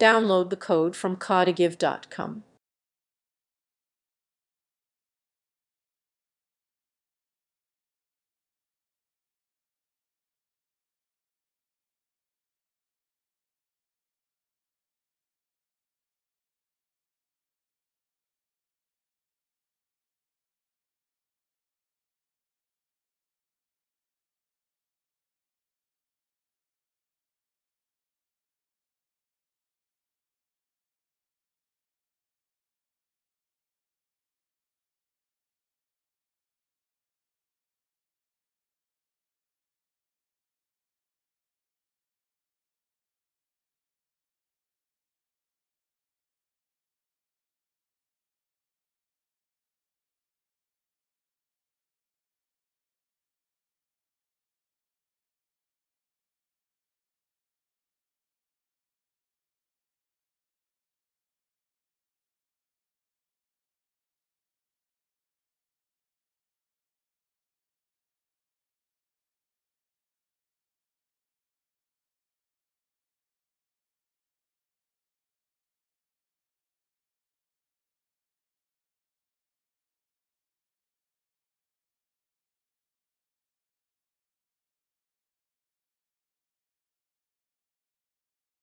download the code from codagive.com.